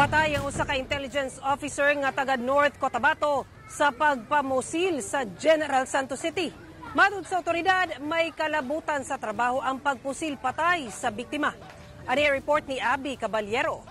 Patay ang usa ka intelligence officer nga taga North Cotabato sa pagpamusil sa General Santos City. Matod sa otoridad, may kalabutan sa trabaho ang pagpusil patay sa biktima. Ani report ni Abby Caballero.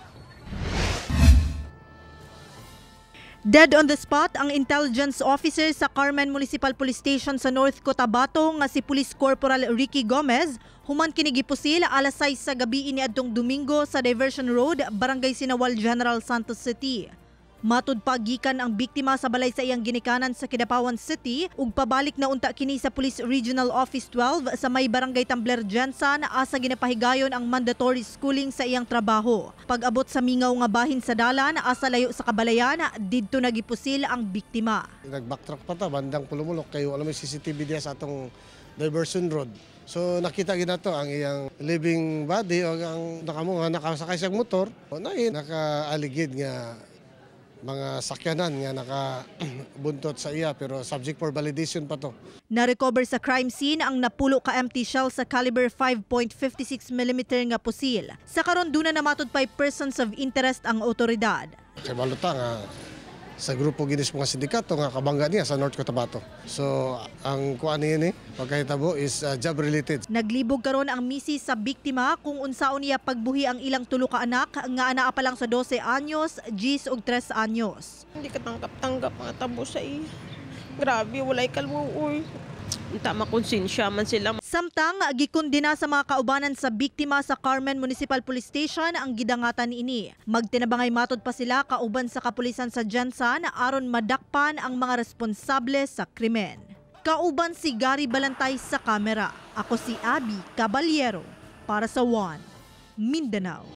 Dead on the spot ang intelligence officer sa Carmen Municipal Police Station sa North Cotabato nga si Police Corporal Ricky Gomez human kinigipusil alas 6 sa gabi iniadtong Domingo sa Diversion Road, Barangay Sinawal, General Santos City. Matud pagikan ang biktima sa balay sa iyang ginikanan sa Kidapawan City ug pabalik na unta kini sa Police Regional Office 12 sa may barangay Tambler Jensan asa ginapahigayon ang mandatory schooling sa iyang trabaho. Pag-abot sa mingaw nga bahin sa dalan asa layo sa kabalayan didto nagipusil ang biktima. Nagbacktrack pa ta bandang pulumulok kayo alam mo CCTV diya sa atong diversion road. So nakita gina to ang iyang living body o ang nakamong nakasakay sa motor o na naka-aligid nga mga sakyanan nga nakabuntot sa iya pero subject for validation pa to. Narecover sa crime scene ang napulo ka empty shell sa caliber 5.56 mm nga pusil. Sa karon duna namatod matod pay persons of interest ang otoridad. Sa baluta sa grupo ginis mga sindikato nga kabangga niya sa North Cotabato. So ang kuan niya ni eh, pagkahitabo is uh, job related. Naglibog karon ang misis sa biktima kung unsaon niya pagbuhi ang ilang tulo ka anak nga anaa pa lang sa 12 anyos, gis og 3 anyos. Hindi katanggap-tanggap nga tabo sa i. Grabe, walay kalmo unta makonsensya man sila. Samtang gikundina sa mga kaubanan sa biktima sa Carmen Municipal Police Station ang gidangatan ini. Magtinabangay matod pa sila kauban sa kapulisan sa Jensa aron madakpan ang mga responsable sa krimen. Kauban si Gary Balantay sa kamera. Ako si Abby Caballero para sa One Mindanao.